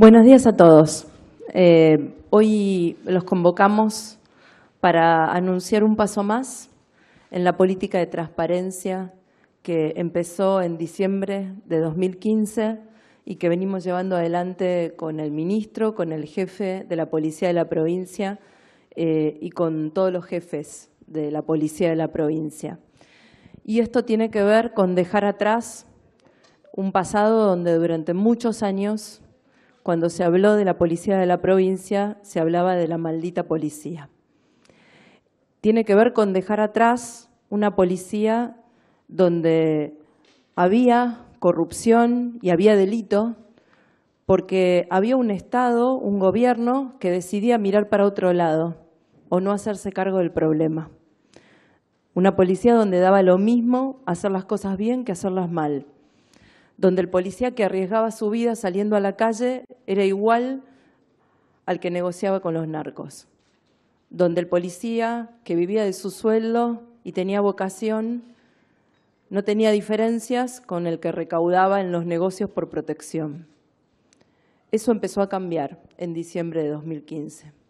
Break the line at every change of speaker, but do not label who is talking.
Buenos días a todos. Eh, hoy los convocamos para anunciar un paso más en la política de transparencia que empezó en diciembre de 2015 y que venimos llevando adelante con el ministro, con el jefe de la Policía de la Provincia eh, y con todos los jefes de la Policía de la Provincia. Y esto tiene que ver con dejar atrás un pasado donde durante muchos años cuando se habló de la policía de la provincia, se hablaba de la maldita policía. Tiene que ver con dejar atrás una policía donde había corrupción y había delito, porque había un Estado, un gobierno, que decidía mirar para otro lado o no hacerse cargo del problema. Una policía donde daba lo mismo hacer las cosas bien que hacerlas mal donde el policía que arriesgaba su vida saliendo a la calle era igual al que negociaba con los narcos, donde el policía que vivía de su sueldo y tenía vocación no tenía diferencias con el que recaudaba en los negocios por protección. Eso empezó a cambiar en diciembre de 2015.